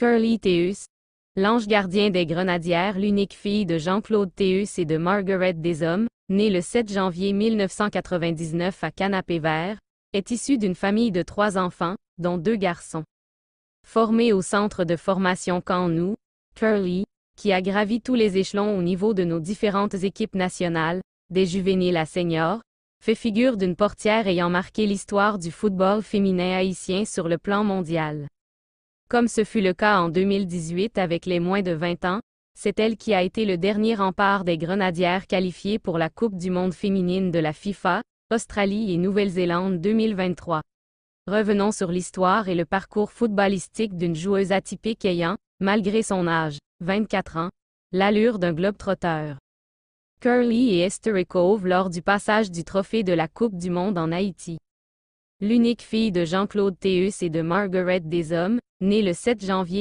Curly Théus, l'ange gardien des Grenadières, l'unique fille de Jean-Claude Théus et de Margaret Deshommes, née le 7 janvier 1999 à Canapé Vert, est issue d'une famille de trois enfants, dont deux garçons. Formée au centre de formation caen Curly, qui a gravi tous les échelons au niveau de nos différentes équipes nationales, des juvéniles à seniors, fait figure d'une portière ayant marqué l'histoire du football féminin haïtien sur le plan mondial. Comme ce fut le cas en 2018 avec les moins de 20 ans, c'est elle qui a été le dernier rempart des grenadières qualifiées pour la Coupe du monde féminine de la FIFA, Australie et Nouvelle-Zélande 2023. Revenons sur l'histoire et le parcours footballistique d'une joueuse atypique ayant, malgré son âge, 24 ans, l'allure d'un globe-trotteur. Curly et Esther Cove lors du passage du trophée de la Coupe du monde en Haïti. L'unique fille de Jean-Claude Théus et de Margaret Deshommes, Né le 7 janvier